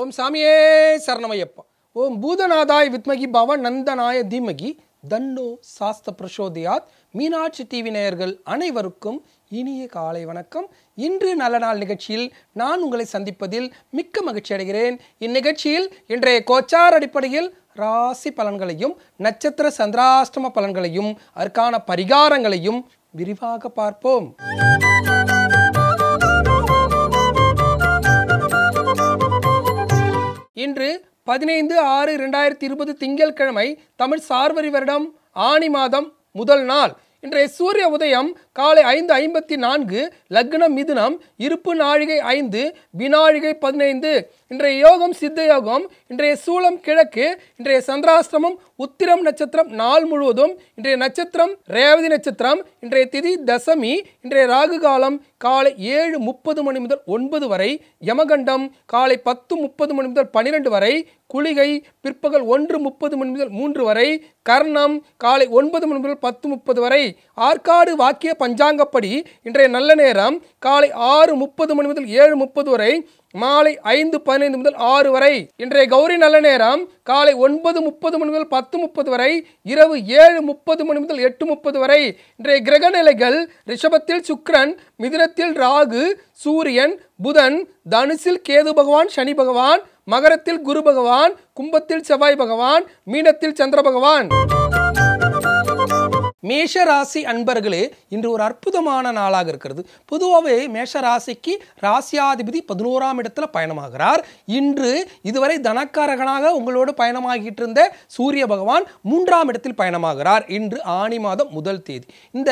ஓம் சாமியே சரணமையப்பா ஓம் பூதநாதாய் வித்மகி பவ நந்தனாய தீமகி தன்னோ சாஸ்த பிரசோதியாத் மீனாட்சி டிவி நேயர்கள் அனைவருக்கும் இனிய காலை வணக்கம் இன்று நல்ல நாள் நிகழ்ச்சியில் நான் உங்களை சந்திப்பதில் மிக்க மகிழ்ச்சி அடைகிறேன் இந்நிகழ்ச்சியில் இன்றைய கோச்சார் அடிப்படையில் ராசி பலன்களையும் நட்சத்திர சந்திராஷ்டம பலன்களையும் அதற்கான பரிகாரங்களையும் விரிவாக பார்ப்போம் இன்று பதினைந்து ஆறு ரெண்டாயிரத்தி இருபது திங்கட்கிழமை தமிழ் சார்வரி வருடம் ஆணி மாதம் முதல் நாள் இன்றைய சூரிய உதயம் காலை ஐந்து ஐம்பத்தி நான்கு லக்னம் மிதுனம் இருப்பு நாழிகை ஐந்து வினாழிகை பதினைந்து இன்றைய யோகம் சித்த யோகம் இன்றைய சூளம் கிழக்கு இன்றைய சந்திராசிரமம் உத்திரம் நட்சத்திரம் நாள் முழுவதும் இன்றைய நட்சத்திரம் ரேவதி நட்சத்திரம் இன்றைய திதி தசமி இன்றைய ராகு காலம் காலை ஏழு முப்பது மணி முதல் ஒன்பது வரை யமகண்டம் காலை பத்து முப்பது மணி முதல் பன்னிரெண்டு வரை குளிகை பிற்பகல் ஒன்று முப்பது மணி முதல் மூன்று வரை கர்ணம் காலை ஒன்பது மணி முதல் பத்து முப்பது வரை ஆற்காடு வாக்கிய பஞ்சாங்கப்படி இன்றைய நல்ல நேரம் காலை ஆறு முப்பது மணி முதல் ஏழு முப்பது வரை மாலை ஐந்து பதினைந்து முதல் ஆறு வரை இன்றைய கௌரி நல்ல நேரம் காலை ஒன்பது முப்பது மணி முதல் பத்து முப்பது வரை இரவு ஏழு முப்பது மணி முதல் எட்டு முப்பது வரை இன்றைய கிரக நிலைகள் ரிஷபத்தில் சுக்ரன் மிதுனத்தில் ராகு சூரியன் புதன் தனுசில் கேது பகவான் சனி பகவான் மகரத்தில் குரு பகவான் கும்பத்தில் செவ்வாய் பகவான் மீனத்தில் சந்திர பகவான் மேஷராசி அன்பர்களே இன்று ஒரு அற்புதமான நாளாக இருக்கிறது பொதுவாகவே மேஷராசிக்கு ராசியாதிபதி பதினோராம் இடத்துல பயணமாகிறார் இன்று இதுவரை தனக்காரகனாக உங்களோடு பயணமாகிட்டு இருந்த சூரிய பகவான் மூன்றாம் இடத்தில் பயணமாகிறார் இன்று ஆணி மாதம் முதல் தேதி இந்த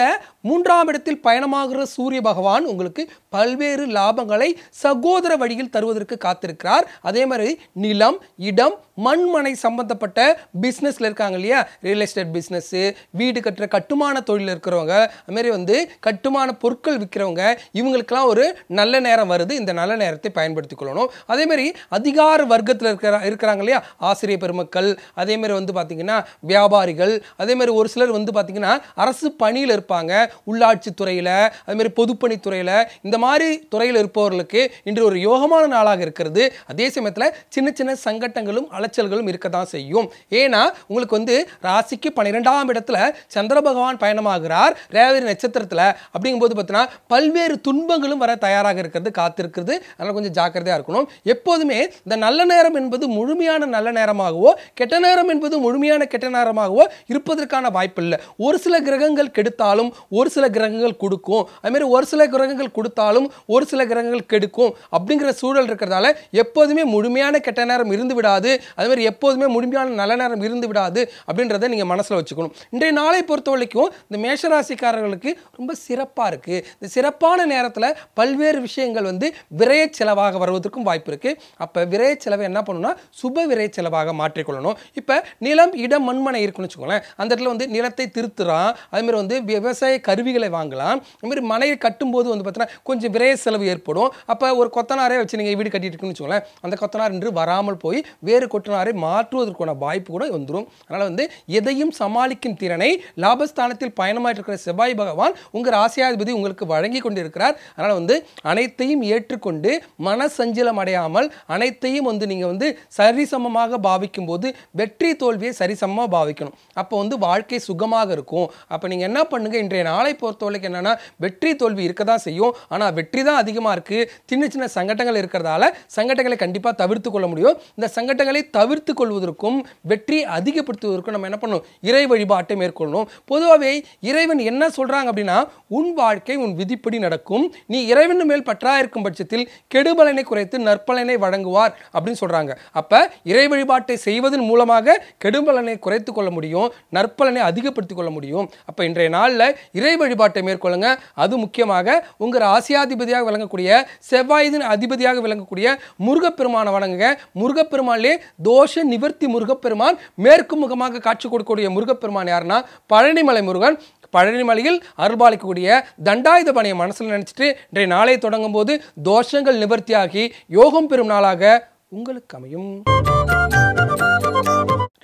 மூன்றாம் இடத்தில் பயணமாகிற சூரிய பகவான் உங்களுக்கு பல்வேறு லாபங்களை சகோதர வழியில் தருவதற்கு காத்திருக்கிறார் அதே மாதிரி நிலம் இடம் மண்மனை சம்பந்தப்பட்ட பிஸ்னஸில் இருக்காங்க இல்லையா ரியல் எஸ்டேட் பிஸ்னஸ்ஸு வீடு கட்டுற கட்டுமான தொழில் இருக்கிறவங்க அதுமாரி வந்து கட்டுமான பொருட்கள் விற்கிறவங்க இவங்களுக்கெல்லாம் ஒரு நல்ல நேரம் வருது இந்த நல்ல நேரத்தை பயன்படுத்தி கொள்ளணும் அதேமாரி அதிகார வர்க்கத்தில் இருக்கிற இருக்கிறாங்க இல்லையா ஆசிரியர் பெருமக்கள் அதேமாரி வந்து பார்த்திங்கன்னா வியாபாரிகள் அதேமாரி ஒரு சிலர் வந்து பார்த்திங்கன்னா அரசு பணியில் இருப்பாங்க உள்ளாட்சி துறையில் அதுமாரி பொதுப்பணித்துறையில் இந்த மாதிரி துறையில் இருப்பவர்களுக்கு இன்று ஒரு யோகமான நாளாக இருக்கிறது அதே சமயத்தில் சின்ன சின்ன சங்கட்டங்களும் அலைச்சல்களும் இருக்க தான் செய்யும் ஏன்னா உங்களுக்கு வந்து ராசிக்கு பன்னிரெண்டாம் இடத்துல சந்திரப பகவான் பயணமாகிறார் ரேவதி நட்சத்திரத்தில் அப்படிங்கும்போது பார்த்தீங்கன்னா பல்வேறு துன்பங்களும் வர தயாராக இருக்கிறது காத்திருக்கிறது அதனால் கொஞ்சம் ஜாக்கிரதையாக இருக்கணும் எப்போதுமே இந்த நல்ல நேரம் என்பது முழுமையான நல்ல நேரமாகவோ கெட்ட நேரம் என்பது முழுமையான கெட்ட நேரமாகவோ இருப்பதற்கான வாய்ப்பு இல்லை ஒரு சில கிரகங்கள் கெடுத்தாலும் ஒரு சில கிரகங்கள் கொடுக்கும் அதுமாரி ஒரு சில கிரகங்கள் கொடுத்தாலும் ஒரு சில கிரகங்கள் கெடுக்கும் அப்படிங்கிற சூழல் இருக்கிறதால எப்போதுமே முழுமையான கெட்ட நேரம் இருந்து விடாது அதுமாதிரி எப்போதுமே முழுமையான நல்ல நேரம் இருந்து விடாது அப்படின்றத நீங்கள் மனசில் வச்சுக்கணும் இன்றைய நாளை பொறுத்தவரை பளிக்கும் இந்த மேஷராசிக்காரர்களுக்கு ரொம்ப சிறப்பாக இருக்குது இந்த சிறப்பான நேரத்தில் பல்வேறு விஷயங்கள் வந்து விரைய செலவாக வருவதற்கும் வாய்ப்பு இருக்குது அப்போ விரைய செலவை என்ன பண்ணணும்னா சுப விரைய செலவாக மாற்றிக்கொள்ளணும் இப்போ நிலம் இடம் மண்மனை இருக்குன்னு வச்சுக்கோங்களேன் அந்த இடத்துல வந்து நிலத்தை திருத்துறான் அதுமாரி வந்து விவசாய கருவிகளை வாங்கலாம் அதுமாரி மனையை கட்டும்போது வந்து பார்த்தீங்கன்னா கொஞ்சம் விரைய செலவு ஏற்படும் அப்போ ஒரு கொத்தனாரே வச்சு நீங்கள் வீடு கட்டிட்டு இருக்குன்னு வச்சுக்கோங்களேன் அந்த கொத்தனார் என்று வராமல் போய் வேறு கொத்தனாரை மாற்றுவதற்கான வாய்ப்பு கூட வந்துடும் அதனால் வந்து எதையும் சமாளிக்கும் திறனை லாப ஸ்தானத்தில் பயணமாக இருக்கிற செவ்வாய் பகவான் உங்கள் ராசியாதிபதி உங்களுக்கு வழங்கி கொண்டிருக்கிறார் அதனால் வந்து அனைத்தையும் ஏற்றுக்கொண்டு மன சஞ்சலம் அடையாமல் அனைத்தையும் வந்து நீங்கள் வந்து சரிசமமாக பாவிக்கும் போது வெற்றி தோல்வியை சரிசமமாக பாவிக்கணும் அப்போ வந்து வாழ்க்கை சுகமாக இருக்கும் அப்போ நீங்கள் என்ன பண்ணுங்கள் இன்றைய நாளை பொறுத்தவரைக்கும் என்னென்னா வெற்றி தோல்வி இருக்க தான் செய்யும் ஆனால் வெற்றி தான் அதிகமாக இருக்குது சின்ன சின்ன சங்கடங்கள் இருக்கிறதால சங்கடங்களை கண்டிப்பாக தவிர்த்து கொள்ள முடியும் இந்த சங்கடங்களை தவிர்த்து கொள்வதற்கும் வெற்றி அதிகப்படுத்துவதற்கும் நம்ம என்ன பண்ணணும் இறை வழிபாட்டை மேற்கொள்ளணும் பொது பொதுவாகவே இறைவன் என்ன சொல்கிறாங்க அப்படின்னா உன் வாழ்க்கை உன் விதிப்படி நடக்கும் நீ இறைவன் மேல் இருக்கும் பட்சத்தில் கெடுபலனை குறைத்து நற்பலனை வழங்குவார் அப்படின்னு சொல்கிறாங்க அப்போ இறை வழிபாட்டை செய்வதன் மூலமாக கெடுபலனை குறைத்து கொள்ள முடியும் நற்பலனை அதிகப்படுத்தி கொள்ள முடியும் அப்போ இன்றைய நாளில் இறை வழிபாட்டை மேற்கொள்ளுங்க அது முக்கியமாக உங்கள் ஆசியாதிபதியாக விளங்கக்கூடிய செவ்வாயுதின் அதிபதியாக விளங்கக்கூடிய முருகப்பெருமானை வணங்குங்க முருகப்பெருமானிலே தோஷ நிவர்த்தி முருகப்பெருமான் மேற்கு முகமாக காட்சி கொடுக்கக்கூடிய முருகப்பெருமான் யாருன்னா பழனி பழனிமலை முருகன் பழனிமலையில் அருள்பாலிக்கக்கூடிய பணியை மனசில் நினச்சிட்டு இன்றைய நாளை தொடங்கும் போது தோஷங்கள் நிவர்த்தியாகி யோகம் பெறும் நாளாக உங்களுக்கு அமையும்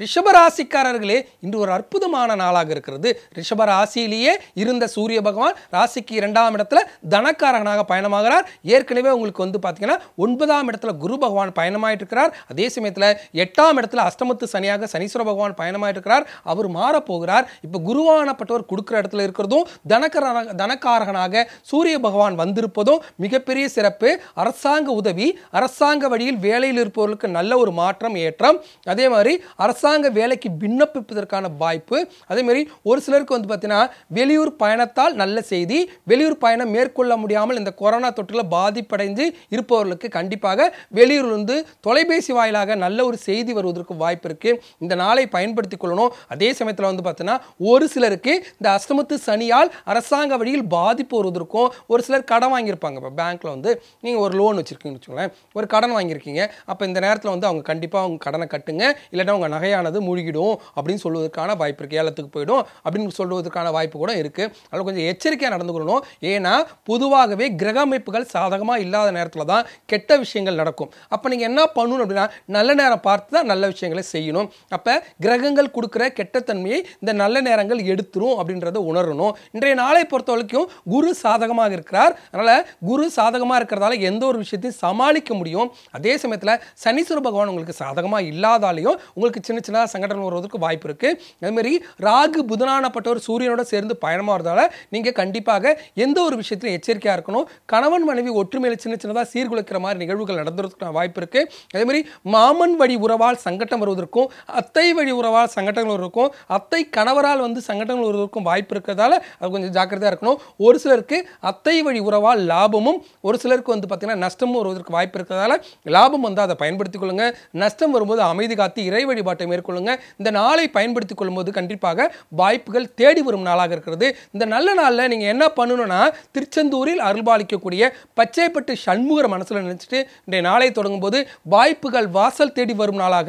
ரிஷபராசிக்காரர்களே இன்று ஒரு அற்புதமான நாளாக இருக்கிறது ரிஷபராசியிலேயே இருந்த சூரிய பகவான் ராசிக்கு இரண்டாம் இடத்துல தனக்காரகனாக பயணமாகிறார் ஏற்கனவே உங்களுக்கு வந்து பார்த்தீங்கன்னா ஒன்பதாம் இடத்துல குரு பகவான் பயணமாயிட்டு இருக்கிறார் அதே சமயத்தில் எட்டாம் இடத்துல அஷ்டமத்து சனியாக சனீஸ்வர பகவான் பயணமாயிட்டு இருக்கிறார் அவர் மாறப்போகிறார் இப்போ குருவானப்பட்டவர் கொடுக்குற இடத்துல இருக்கிறதும் தனக்கர தனக்காரகனாக சூரிய பகவான் வந்திருப்பதும் மிகப்பெரிய சிறப்பு அரசாங்க உதவி அரசாங்க வழியில் வேலையில் இருப்பவர்களுக்கு நல்ல ஒரு மாற்றம் ஏற்றம் அதே மாதிரி அரசு அரசாங்க வேலைக்கு விண்ணப்பிப்பதற்கான வாய்ப்பு அதேமாரி ஒரு சிலருக்கு வந்து பார்த்தீங்கன்னா வெளியூர் பயணத்தால் நல்ல செய்தி வெளியூர் பயணம் மேற்கொள்ள முடியாமல் இந்த கொரோனா தொற்றில் பாதிப்படைந்து இருப்பவர்களுக்கு கண்டிப்பாக வெளியூர்லேருந்து தொலைபேசி வாயிலாக நல்ல ஒரு செய்தி வருவதற்கு வாய்ப்பு இருக்குது இந்த நாளை பயன்படுத்தி கொள்ளணும் அதே சமயத்தில் வந்து பார்த்தீங்கன்னா ஒரு சிலருக்கு இந்த அஸ்தமத்து சனியால் அரசாங்க வழியில் பாதிப்பு வருவதற்கும் ஒரு சிலர் கடன் வாங்கியிருப்பாங்க இப்போ பேங்க்கில் வந்து நீங்கள் ஒரு லோன் வச்சுருக்கீங்கன்னு வச்சுக்கோங்களேன் ஒரு கடன் வாங்கியிருக்கீங்க அப்போ இந்த நேரத்தில் வந்து அவங்க கண்டிப்பாக அவங்க கடனை கட்டுங்க இல்லைன்னா உங்கள் நகையை மழையானது மூழ்கிடும் அப்படின்னு சொல்வதற்கான வாய்ப்பு இருக்குது ஏலத்துக்கு போயிடும் அப்படின்னு சொல்வதற்கான வாய்ப்பு கூட இருக்குது அதனால் கொஞ்சம் எச்சரிக்கையாக நடந்து கொள்ளணும் ஏன்னா பொதுவாகவே கிரக அமைப்புகள் சாதகமாக இல்லாத நேரத்தில் தான் கெட்ட விஷயங்கள் நடக்கும் அப்போ நீங்கள் என்ன பண்ணணும் அப்படின்னா நல்ல நேரம் பார்த்து தான் நல்ல விஷயங்களை செய்யணும் அப்போ கிரகங்கள் கொடுக்குற கெட்டத்தன்மையை இந்த நல்ல நேரங்கள் எடுத்துரும் அப்படின்றத உணரணும் இன்றைய நாளை பொறுத்த வரைக்கும் குரு சாதகமாக இருக்கிறார் அதனால் குரு சாதகமாக இருக்கிறதால எந்த ஒரு விஷயத்தையும் சமாளிக்க முடியும் அதே சமயத்தில் சனீஸ்வர பகவான் உங்களுக்கு சாதகமாக இல்லாதாலையும் உங்களுக்கு சின்ன பிரச்சனை சங்கடங்கள் வருவதற்கு வாய்ப்பு இருக்குது அதுமாரி ராகு புதனானப்பட்டவர் சூரியனோட சேர்ந்து பயணமாக இருந்ததால் நீங்கள் கண்டிப்பாக எந்த ஒரு விஷயத்திலும் எச்சரிக்கையாக இருக்கணும் கணவன் மனைவி ஒற்றுமையில் சின்ன சின்னதாக சீர்குலைக்கிற மாதிரி நிகழ்வுகள் நடந்துறதுக்கான வாய்ப்பு இருக்குது அதேமாதிரி மாமன் வழி உறவால் சங்கட்டம் வருவதற்கும் அத்தை வழி உறவால் சங்கடங்கள் இருக்கும் அத்தை கணவரால் வந்து சங்கடங்கள் வருவதற்கும் வாய்ப்பு இருக்கிறதால அது கொஞ்சம் ஜாக்கிரதையாக இருக்கணும் ஒரு சிலருக்கு அத்தை வழி உறவால் லாபமும் ஒரு சிலருக்கு வந்து பார்த்திங்கன்னா நஷ்டமும் வருவதற்கு வாய்ப்பு இருக்கிறதால லாபம் வந்து அதை பயன்படுத்திக் கொள்ளுங்கள் நஷ்டம் வரும்போது அமைதி காத்து இறை வழிபாட்டை மேற்கொள்ளுங்க இந்த நாளை பயன்படுத்திக் கொள்ளும்போது கண்டிப்பாக வாய்ப்புகள் தேடி வரும் நாளாக இருக்கிறது இந்த நல்ல நாளில் நீங்கள் என்ன பண்ணணும்னா திருச்செந்தூரில் அருள்பாலிக்கக்கூடிய பச்சைப்பட்டு சண்முகர் மனசில் நினச்சிட்டு இன்றைய நாளை தொடங்கும்போது வாய்ப்புகள் வாசல் தேடி வரும் நாளாக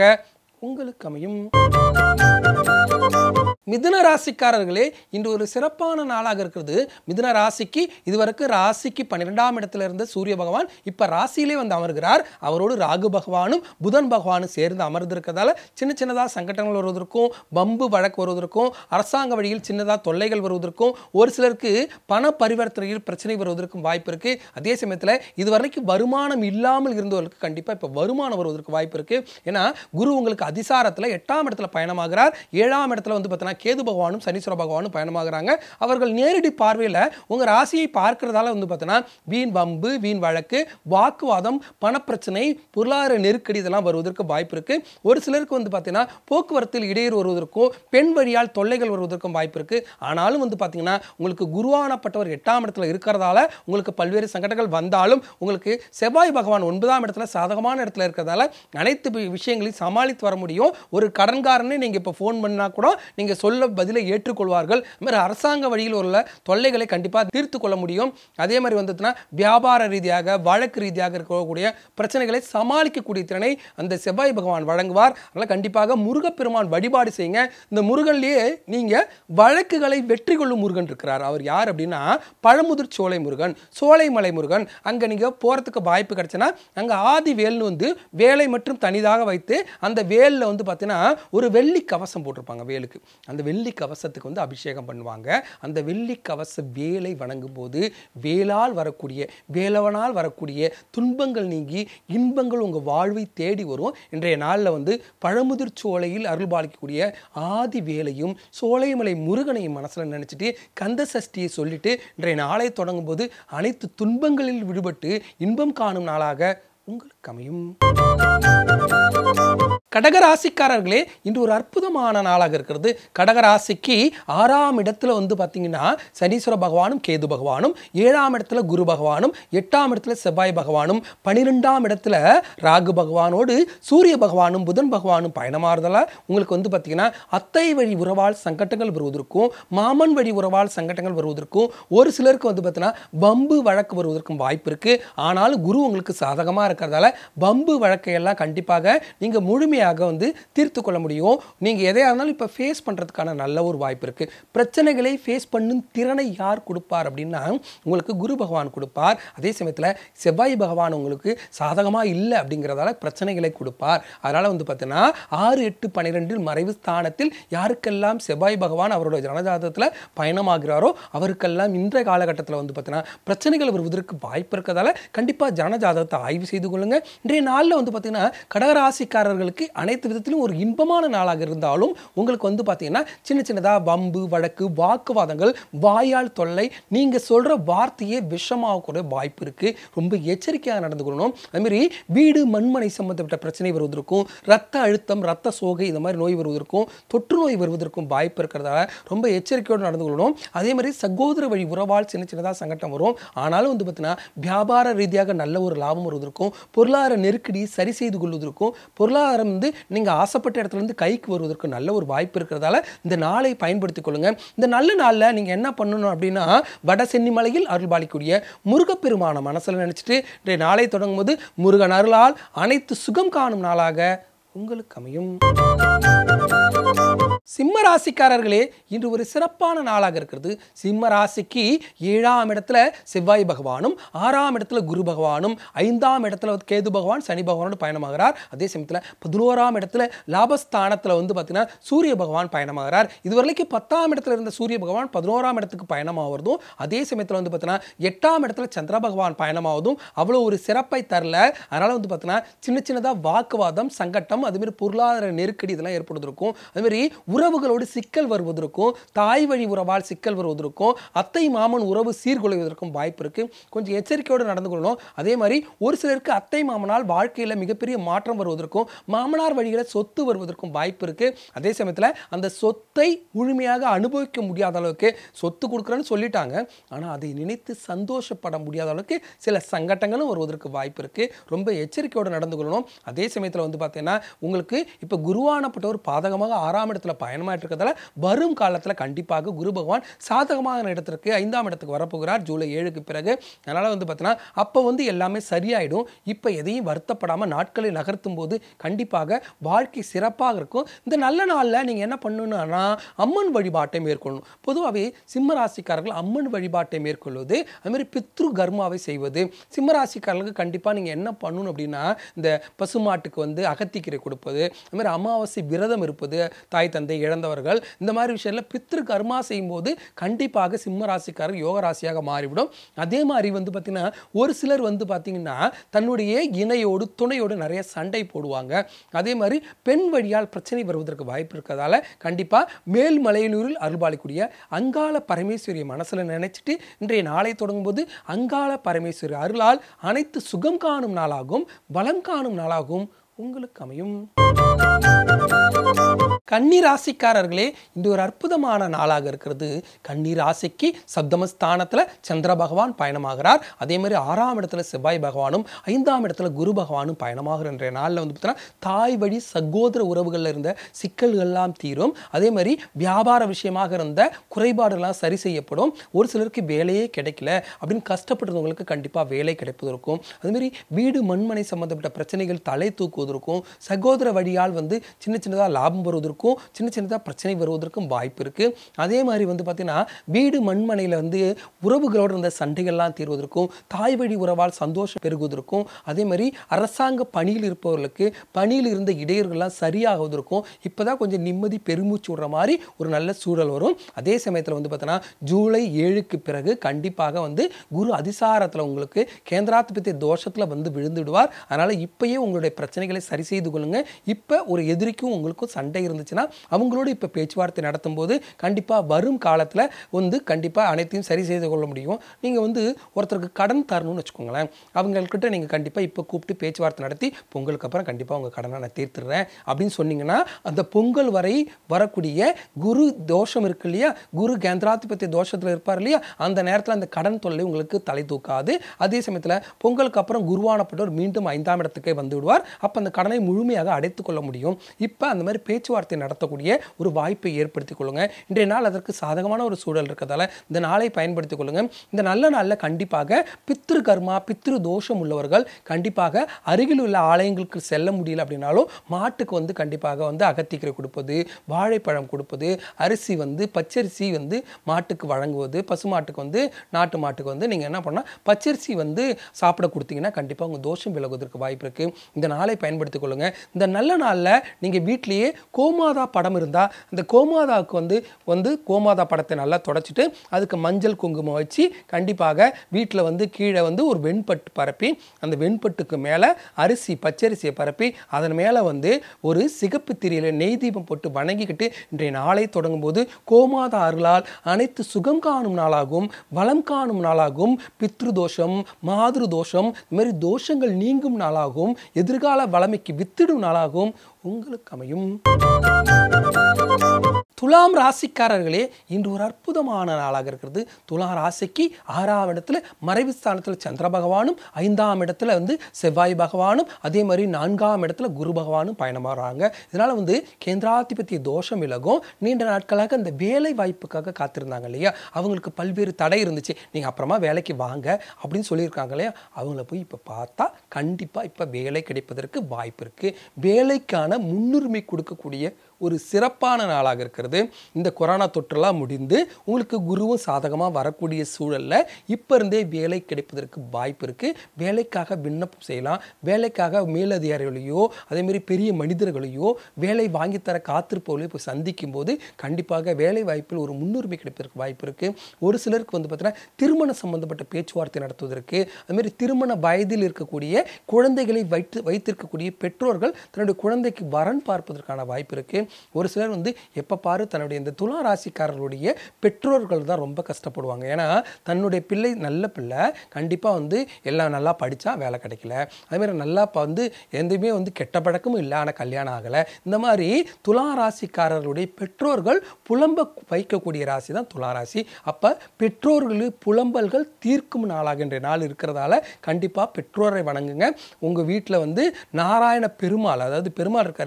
உங்களுக்கு அமையும் மிதுன ராசிக்காரர்களே இன்று ஒரு சிறப்பான நாளாக இருக்கிறது மிதுன ராசிக்கு இதுவரைக்கும் ராசிக்கு பன்னிரெண்டாம் இடத்துல இருந்த சூரிய பகவான் இப்போ ராசியிலே வந்து அமர்கிறார் அவரோடு ராகு பகவானும் புதன் பகவானும் சேர்ந்து அமர்ந்திருக்கிறதால சின்ன சின்னதாக சங்கடங்கள் வருவதற்கும் பம்பு வழக்கு வருவதற்கும் அரசாங்க வழியில் சின்னதாக தொல்லைகள் வருவதற்கும் ஒரு சிலருக்கு பண பரிவர்த்தனையில் பிரச்சனை வருவதற்கும் வாய்ப்பு இருக்குது அதே சமயத்தில் இதுவரைக்கும் வருமானம் இல்லாமல் இருந்தவர்களுக்கு கண்டிப்பாக இப்போ வருமானம் வருவதற்கு வாய்ப்பு இருக்குது ஏன்னா குரு உங்களுக்கு அதிசாரத்தில் எட்டாம் இடத்துல பயணமாகிறார் ஏழாம் இடத்துல வந்து பார்த்தீங்கன்னா கேது பகவானும் சனீஸ்வர பகவானும் பயணமாகறாங்க அவர்கள் நேரடி பார்வையில் உங்கள் ராசியை பார்க்கறதால வந்து பார்த்தீங்கன்னா வீண் வம்பு வீண் வழக்கு வாக்குவாதம் பணப்பிரச்சனை பொருளாதார நெருக்கடி இதெல்லாம் வருவதற்கு வாய்ப்பு இருக்குது ஒரு சிலருக்கு வந்து பார்த்தீங்கன்னா போக்குவரத்தில் இடையூறு வருவதற்கும் பெண் வழியால் தொல்லைகள் வருவதற்கும் வாய்ப்பு இருக்குது ஆனாலும் வந்து பார்த்தீங்கன்னா உங்களுக்கு குருவானப்பட்டவர் எட்டாம் இடத்துல இருக்கிறதால உங்களுக்கு பல்வேறு சங்கடங்கள் வந்தாலும் உங்களுக்கு செவ்வாய் பகவான் ஒன்பதாம் இடத்துல சாதகமான இடத்துல இருக்கிறதால அனைத்து விஷயங்களையும் சமாளித்து வர முடியும் ஒரு கடன்காரனே நீங்கள் இப்போ ஃபோன் பண்ணால் கூட நீங்கள் சொல்ல பதிலை ஏற்றுக்கொள்வார்கள் மாதிரி அரசாங்க வழியில் உள்ள தொல்லைகளை கண்டிப்பாக தீர்த்து கொள்ள முடியும் அதே மாதிரி வந்ததுன்னா வியாபார ரீதியாக வழக்கு ரீதியாக இருக்கக்கூடிய பிரச்சனைகளை சமாளிக்கக்கூடிய திறனை அந்த செவ்வாய் பகவான் வழங்குவார் அதனால் கண்டிப்பாக முருகப்பெருமான் வழிபாடு செய்யுங்க இந்த முருகன்லேயே நீங்கள் வழக்குகளை வெற்றி கொள்ளும் முருகன் இருக்கிறார் அவர் யார் அப்படின்னா பழமுதிர் சோலை முருகன் சோலைமலை முருகன் அங்கே நீங்கள் போகிறதுக்கு வாய்ப்பு கிடச்சுன்னா அங்கே ஆதி வேல்னு வந்து வேலை மற்றும் தனிதாக வைத்து அந்த வேலில் வந்து பார்த்தீங்கன்னா ஒரு வெள்ளி கவசம் போட்டிருப்பாங்க வேலுக்கு அந்த அந்த வெள்ளி கவசத்துக்கு வந்து அபிஷேகம் பண்ணுவாங்க அந்த வெள்ளி கவச வேலை வணங்கும் போது வேலால் வரக்கூடிய வேலவனால் வரக்கூடிய துன்பங்கள் நீங்கி இன்பங்கள் உங்கள் வாழ்வை தேடி வரும் இன்றைய நாளில் வந்து பழமுதிர் சோலையில் பாலிக்கக்கூடிய ஆதி வேலையும் சோலைமலை முருகனையும் மனசில் நினச்சிட்டு கந்த சஷ்டியை சொல்லிட்டு இன்றைய நாளை தொடங்கும் போது அனைத்து துன்பங்களில் விடுபட்டு இன்பம் காணும் நாளாக உங்களுக்கு அமையும் கடகராசிக்காரர்களே இன்று ஒரு அற்புதமான நாளாக இருக்கிறது கடகராசிக்கு ஆறாம் இடத்துல வந்து பார்த்தீங்கன்னா சனீஸ்வர பகவானும் கேது பகவானும் ஏழாம் இடத்துல குரு பகவானும் எட்டாம் இடத்துல செவ்வாய் பகவானும் பனிரெண்டாம் இடத்துல ராகு பகவானோடு சூரிய பகவானும் புதன் பகவானும் பயணமாறுதலாக உங்களுக்கு வந்து பார்த்தீங்கன்னா அத்தை வழி உறவால் சங்கடங்கள் வருவதற்கும் மாமன் வழி உறவால் சங்கடங்கள் வருவதற்கும் ஒரு சிலருக்கு வந்து பார்த்தீங்கன்னா பம்பு வழக்கு வருவதற்கும் வாய்ப்பு இருக்குது ஆனாலும் குரு உங்களுக்கு சாதகமாக இருக்கிறதால பம்பு வழக்கையெல்லாம் கண்டிப்பாக நீங்கள் முழுமையாக முழுமையாக வந்து தீர்த்து கொள்ள முடியும் நீங்கள் எதையாக இருந்தாலும் இப்போ ஃபேஸ் பண்ணுறதுக்கான நல்ல ஒரு வாய்ப்பு இருக்குது பிரச்சனைகளை ஃபேஸ் பண்ணும் திறனை யார் கொடுப்பார் அப்படின்னா உங்களுக்கு குரு பகவான் கொடுப்பார் அதே சமயத்தில் செவ்வாய் பகவான் உங்களுக்கு சாதகமாக இல்லை அப்படிங்கிறதால பிரச்சனைகளை கொடுப்பார் அதனால் வந்து பார்த்தீங்கன்னா ஆறு எட்டு பன்னிரெண்டில் மறைவு ஸ்தானத்தில் யாருக்கெல்லாம் செவ்வாய் பகவான் அவரோட ஜனஜாதத்தில் பயணமாகிறாரோ அவருக்கெல்லாம் இன்றைய காலகட்டத்தில் வந்து பார்த்தீங்கன்னா பிரச்சனைகள் வருவதற்கு வாய்ப்பு இருக்கிறதால கண்டிப்பாக ஜனஜாதகத்தை ஆய்வு செய்து கொள்ளுங்கள் இன்றைய நாளில் வந்து பார்த்தீங்கன்னா கடகராசிக்காரர்களுக்கு அனைத்து விதத்திலும் ஒரு இன்பமான நாளாக இருந்தாலும் உங்களுக்கு வந்து பார்த்தீங்கன்னா சின்ன சின்னதாக வம்பு வழக்கு வாக்குவாதங்கள் வாயால் தொல்லை நீங்கள் சொல்கிற வார்த்தையே விஷமாக கூட வாய்ப்பு இருக்குது ரொம்ப எச்சரிக்கையாக நடந்துக்கணும் அதுமாரி வீடு மண்மனை சம்மந்தப்பட்ட பிரச்சனை வருவதற்கும் ரத்த அழுத்தம் ரத்த சோகை இந்த மாதிரி நோய் வருவதற்கும் தொற்று நோய் வருவதற்கும் வாய்ப்பு இருக்கிறதால ரொம்ப எச்சரிக்கையோடு நடந்து கொள்ளணும் அதே மாதிரி சகோதர வழி உறவால் சின்ன சின்னதாக சங்கட்டம் வரும் ஆனாலும் வந்து பார்த்தீங்கன்னா வியாபார ரீதியாக நல்ல ஒரு லாபம் வருவதற்கும் பொருளாதார நெருக்கடி சரி செய்து கொள்வதற்கும் பொருளாதாரம் வந்து நீங்கள் ஆசைப்பட்ட இடத்துலேருந்து கைக்கு வருவதற்கு நல்ல ஒரு வாய்ப்பு இருக்கிறதால இந்த நாளை பயன்படுத்தி கொள்ளுங்கள் இந்த நல்ல நாளில் நீங்கள் என்ன பண்ணணும் அப்படின்னா வட சென்னிமலையில் அருள்பாலிக்கூடிய முருகப்பெருமான மனசில் நினச்சிட்டு இன்றைய நாளை தொடங்கும் போது முருகன் அருளால் அனைத்து சுகம் காணும் நாளாக உங்களுக்கு அமையும் சிம்ம ராசிக்காரர்களே இன்று ஒரு சிறப்பான நாளாக இருக்கிறது சிம்ம ராசிக்கு ஏழாம் இடத்துல செவ்வாய் பகவானும் ஆறாம் இடத்துல குரு பகவானும் ஐந்தாம் இடத்துல கேது பகவான் சனி பகவானோடு பயணமாகிறார் அதே சமயத்தில் பதினோராம் இடத்துல லாபஸ்தானத்தில் வந்து பார்த்தீங்கன்னா சூரிய பகவான் பயணமாகிறார் இதுவரைக்கும் பத்தாம் இடத்துல இருந்த சூரிய பகவான் பதினோராம் இடத்துக்கு பயணமாகிறதும் அதே சமயத்தில் வந்து பார்த்தீங்கன்னா எட்டாம் இடத்துல சந்திர பகவான் பயணமாவதும் அவ்வளோ ஒரு சிறப்பை தரல அதனால் வந்து பார்த்தீங்கன்னா சின்ன சின்னதாக வாக்குவாதம் சங்கட்டம் அதுமாரி பொருளாதார நெருக்கடி இதெல்லாம் ஏற்படுத்திருக்கும் அதுமாரி உறவுகளோடு சிக்கல் வருவதற்கும் தாய் வழி உறவால் சிக்கல் வருவதற்கும் அத்தை மாமன் உறவு சீர்குலைவதற்கும் வாய்ப்பு இருக்குது கொஞ்சம் எச்சரிக்கையோடு நடந்து கொள்ளணும் அதே மாதிரி ஒரு சிலருக்கு அத்தை மாமனால் வாழ்க்கையில் மிகப்பெரிய மாற்றம் வருவதற்கும் மாமனார் வழியில் சொத்து வருவதற்கும் வாய்ப்பு இருக்குது அதே சமயத்தில் அந்த சொத்தை முழுமையாக அனுபவிக்க முடியாத அளவுக்கு சொத்து கொடுக்குறேன்னு சொல்லிட்டாங்க ஆனால் அதை நினைத்து சந்தோஷப்பட முடியாத அளவுக்கு சில சங்கட்டங்களும் வருவதற்கு வாய்ப்பு இருக்குது ரொம்ப எச்சரிக்கையோடு நடந்து கொள்ளணும் அதே சமயத்தில் வந்து பார்த்தீங்கன்னா உங்களுக்கு இப்போ குருவானப்பட்ட ஒரு பாதகமாக ஆறாம் இடத்துல பயணமாகிட்டு இருக்கிறதால வரும் காலத்தில் கண்டிப்பாக குரு பகவான் சாதகமான இடத்திற்கு ஐந்தாம் இடத்துக்கு வரப்போகிறார் ஜூலை ஏழுக்கு பிறகு அதனால் வந்து பார்த்தீங்கன்னா அப்போ வந்து எல்லாமே சரியாயிடும் இப்போ எதையும் வருத்தப்படாமல் நாட்களை நகர்த்தும் போது கண்டிப்பாக வாழ்க்கை சிறப்பாக இருக்கும் இந்த நல்ல நாளில் நீங்கள் என்ன பண்ணணும்னா அம்மன் வழிபாட்டை மேற்கொள்ளணும் பொதுவாகவே சிம்ம ராசிக்காரர்கள் அம்மன் வழிபாட்டை மேற்கொள்வது அதுமாதிரி பித்ரு கர்மாவை செய்வது சிம்ம ராசிக்காரர்களுக்கு கண்டிப்பாக நீங்கள் என்ன பண்ணணும் அப்படின்னா இந்த பசுமாட்டுக்கு வந்து அகத்திக்கீரை கொடுப்பது அதுமாதிரி அமாவாசை விரதம் இருப்பது தாய் தந்தை இழந்தவர்கள் இந்த மாதிரி விஷயத்தில் பித்ரு கர்மா செய்யும் போது கண்டிப்பாக சிம்ம ராசிக்காரர் யோக ராசியாக மாறிவிடும் அதே மாதிரி வந்து பார்த்திங்கன்னா ஒரு சிலர் வந்து பார்த்திங்கன்னா தன்னுடைய இணையோடு துணையோடு நிறைய சண்டை போடுவாங்க அதே மாதிரி பெண் வழியால் பிரச்சனை வருவதற்கு வாய்ப்பு இருக்கிறதால கண்டிப்பாக மேல்மலையனூரில் அருள்பாலிக்கூடிய அங்காள பரமேஸ்வரியை மனசில் நினைச்சிட்டு இன்றைய நாளை தொடங்கும்போது அங்காள பரமேஸ்வரி அருளால் அனைத்து சுகம் காணும் நாளாகும் பலம் காணும் நாளாகும் உங்களுக்கு அமையும் கன்னி ராசிக்காரர்களே இந்த ஒரு அற்புதமான நாளாக இருக்கிறது கன்னி ராசிக்கு சப்தமஸ்தானத்தில் சந்திர பகவான் பயணமாகிறார் அதே மாதிரி ஆறாம் இடத்துல செவ்வாய் பகவானும் ஐந்தாம் இடத்துல குரு பகவானும் பயணமாகிற நாளில் வந்து பார்த்தீங்கன்னா தாய் வழி சகோதர உறவுகளில் இருந்த சிக்கல்கள்லாம் தீரும் அதே மாதிரி வியாபார விஷயமாக இருந்த குறைபாடுகள்லாம் சரி செய்யப்படும் ஒரு சிலருக்கு வேலையே கிடைக்கல அப்படின்னு கஷ்டப்பட்டுறவங்களுக்கு கண்டிப்பாக வேலை கிடைப்பதற்கும் அதேமாரி வீடு மண்மனை சம்மந்தப்பட்ட பிரச்சனைகள் தலை தூக்குவதற்கும் சகோதர வழியால் வந்து சின்ன சின்னதாக லாபம் வருவதற்கும் வருவதற்கும் சின்ன சின்னதாக பிரச்சனை வருவதற்கும் வாய்ப்பு இருக்குது அதே மாதிரி வந்து பார்த்திங்கன்னா வீடு மண்மனையில் வந்து உறவுகளோடு இருந்த சண்டைகள்லாம் தீர்வதற்கும் தாய் வழி உறவால் சந்தோஷம் பெருகுவதற்கும் அதே மாதிரி அரசாங்க பணியில் இருப்பவர்களுக்கு பணியில் இருந்த இடையூறுகள்லாம் சரியாகுவதற்கும் இப்போ தான் கொஞ்சம் நிம்மதி பெருமூச்சு விடுற மாதிரி ஒரு நல்ல சூழல் வரும் அதே சமயத்தில் வந்து பார்த்தோன்னா ஜூலை ஏழுக்கு பிறகு கண்டிப்பாக வந்து குரு அதிசாரத்தில் உங்களுக்கு கேந்திராதிபத்திய தோஷத்தில் வந்து விழுந்துடுவார் அதனால் இப்பயே உங்களுடைய பிரச்சனைகளை சரி செய்து கொள்ளுங்கள் இப்போ ஒரு எதிரிக்கும் உங்களுக்கும் சண்டை இருந்துச்சு இருந்துச்சுன்னா அவங்களோட இப்போ பேச்சுவார்த்தை நடத்தும் போது கண்டிப்பாக வரும் காலத்தில் வந்து கண்டிப்பாக அனைத்தையும் சரி செய்து கொள்ள முடியும் நீங்கள் வந்து ஒருத்தருக்கு கடன் தரணும்னு வச்சுக்கோங்களேன் அவங்கக்கிட்ட நீங்கள் கண்டிப்பாக இப்போ கூப்பிட்டு பேச்சுவார்த்தை நடத்தி பொங்கலுக்கு அப்புறம் கண்டிப்பாக உங்கள் கடனை நான் தீர்த்துடுறேன் அப்படின்னு சொன்னீங்கன்னா அந்த பொங்கல் வரை வரக்கூடிய குரு தோஷம் இருக்கு இல்லையா குரு கேந்திராதிபத்திய தோஷத்தில் இருப்பார் இல்லையா அந்த நேரத்தில் அந்த கடன் தொல்லை உங்களுக்கு தலை தூக்காது அதே சமயத்தில் பொங்கலுக்கு அப்புறம் குருவானப்பட்டவர் மீண்டும் ஐந்தாம் இடத்துக்கே வந்து விடுவார் அப்போ அந்த கடனை முழுமையாக அடைத்துக்கொள்ள கொள்ள முடியும் இப்போ அந்த மாதிரி பேச்சுவார்த்தை பேச்சுவார்த்தை நடத்தக்கூடிய ஒரு வாய்ப்பை ஏற்படுத்தி கொள்ளுங்க இன்றைய நாள் அதற்கு சாதகமான ஒரு சூழல் இருக்கிறதால இந்த நாளை பயன்படுத்திக் கொள்ளுங்க இந்த நல்ல நாளில் கண்டிப்பாக பித்ரு கர்மா பித்ரு தோஷம் உள்ளவர்கள் கண்டிப்பாக அருகில் உள்ள ஆலயங்களுக்கு செல்ல முடியல அப்படின்னாலும் மாட்டுக்கு வந்து கண்டிப்பாக வந்து அகத்திக்கரை கொடுப்பது வாழைப்பழம் கொடுப்பது அரிசி வந்து பச்சரிசி வந்து மாட்டுக்கு வழங்குவது பசுமாட்டுக்கு வந்து நாட்டு மாட்டுக்கு வந்து நீங்கள் என்ன பண்ணால் பச்சரிசி வந்து சாப்பிட கொடுத்தீங்கன்னா கண்டிப்பாக உங்கள் தோஷம் விலகுவதற்கு வாய்ப்பு இருக்குது இந்த நாளை பயன்படுத்திக் கொள்ளுங்கள் இந்த நல்ல நாளில் நீங்கள் வீட்லேயே கோமா கோமாதா படம் இருந்தால் அந்த கோமாதாவுக்கு வந்து வந்து கோமாதா படத்தை நல்லா தொடச்சிட்டு அதுக்கு மஞ்சள் குங்குமம் வச்சு கண்டிப்பாக வீட்டில் வந்து கீழே வந்து ஒரு வெண்பட்டு பரப்பி அந்த வெண்பட்டுக்கு மேலே அரிசி பச்சரிசியை பரப்பி அதன் மேலே வந்து ஒரு சிகப்பு திரியில் நெய் தீபம் போட்டு வணங்கிக்கிட்டு இன்றைய நாளை தொடங்கும் போது கோமாதா அருளால் அனைத்து சுகம் காணும் நாளாகவும் வளம் காணும் நாளாகவும் பித்ரு தோஷம் மாதிரி தோஷம் இது மாதிரி தோஷங்கள் நீங்கும் நாளாகவும் எதிர்கால வளமைக்கு வித்திடும் நாளாகவும் உங்களுக்கு அமையும் துலாம் ராசிக்காரர்களே இன்று ஒரு அற்புதமான நாளாக இருக்கிறது துலாம் ராசிக்கு ஆறாம் இடத்துல மறைவு ஸ்தானத்தில் சந்திர பகவானும் ஐந்தாம் இடத்துல வந்து செவ்வாய் பகவானும் அதே மாதிரி நான்காம் இடத்துல குரு பகவானும் பயணமாகறாங்க இதனால் வந்து கேந்திராதிபத்திய தோஷம் விலகும் நீண்ட நாட்களாக அந்த வேலை வாய்ப்புக்காக காத்திருந்தாங்க இல்லையா அவங்களுக்கு பல்வேறு தடை இருந்துச்சு நீங்கள் அப்புறமா வேலைக்கு வாங்க அப்படின்னு சொல்லியிருக்காங்க இல்லையா அவங்கள போய் இப்போ பார்த்தா கண்டிப்பாக இப்போ வேலை கிடைப்பதற்கு வாய்ப்பு இருக்குது வேலைக்கான முன்னுரிமை கொடுக்கக்கூடிய ஒரு சிறப்பான நாளாக இருக்கிறது இந்த கொரோனா தொற்றுலாம் முடிந்து உங்களுக்கு குருவும் சாதகமாக வரக்கூடிய சூழலில் இப்போ இருந்தே வேலை கிடைப்பதற்கு வாய்ப்பு இருக்குது வேலைக்காக விண்ணப்பம் செய்யலாம் வேலைக்காக மேலதிகாரிகளையோ அதேமாரி பெரிய மனிதர்களையோ வேலை வாங்கித்தர காத்திருப்பவர்களையோ இப்போ சந்திக்கும் போது கண்டிப்பாக வேலை வாய்ப்பில் ஒரு முன்னுரிமை கிடைப்பதற்கு வாய்ப்பு இருக்குது ஒரு சிலருக்கு வந்து பார்த்தீங்கன்னா திருமணம் சம்மந்தப்பட்ட பேச்சுவார்த்தை நடத்துவதற்கு அதுமாரி திருமண வயதில் இருக்கக்கூடிய குழந்தைகளை வைத்து வைத்திருக்கக்கூடிய பெற்றோர்கள் தன்னுடைய குழந்தைக்கு வரன் பார்ப்பதற்கான வாய்ப்பு இருக்குது ஒரு சிலர் வந்து எப்போ பாரு தன்னுடைய இந்த துலா ராசிக்காரர்களுடைய பெற்றோர்கள் தான் ரொம்ப கஷ்டப்படுவாங்க ஏன்னா தன்னுடைய பிள்ளை நல்ல பிள்ளை கண்டிப்பாக வந்து எல்லாம் நல்லா படித்தா வேலை கிடைக்கல அதேமாதிரி நல்லா இப்போ வந்து எதுவுமே வந்து கெட்ட பழக்கமும் இல்லை ஆனால் கல்யாணம் ஆகலை இந்த மாதிரி துலா ராசிக்காரர்களுடைய பெற்றோர்கள் புலம்ப வைக்கக்கூடிய ராசி தான் துலா ராசி அப்போ பெற்றோர்கள் புலம்பல்கள் தீர்க்கும் நாளாகின்ற நாள் இருக்கிறதால கண்டிப்பாக பெற்றோரை வணங்குங்க உங்கள் வீட்டில் வந்து நாராயண பெருமாள் அதாவது பெருமாள் இருக்கிற